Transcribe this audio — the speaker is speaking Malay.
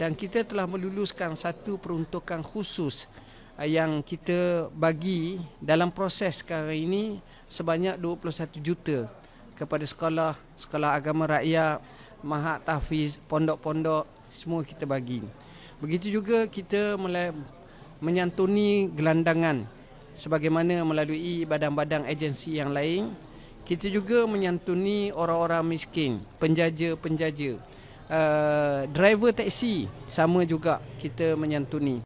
dan kita telah meluluskan satu peruntukan khusus eh, yang kita bagi dalam proses sekarang ini sebanyak 21 juta kepada sekolah-sekolah agama rakyat, mahat tahfiz, pondok-pondok semua kita bagi. Begitu juga kita mulai menyantuni gelandangan sebagaimana melalui badan-badan agensi yang lain. Kita juga menyantuni orang-orang miskin, penjaja-penjaja Eh, driver taksi sama juga kita menyantuni.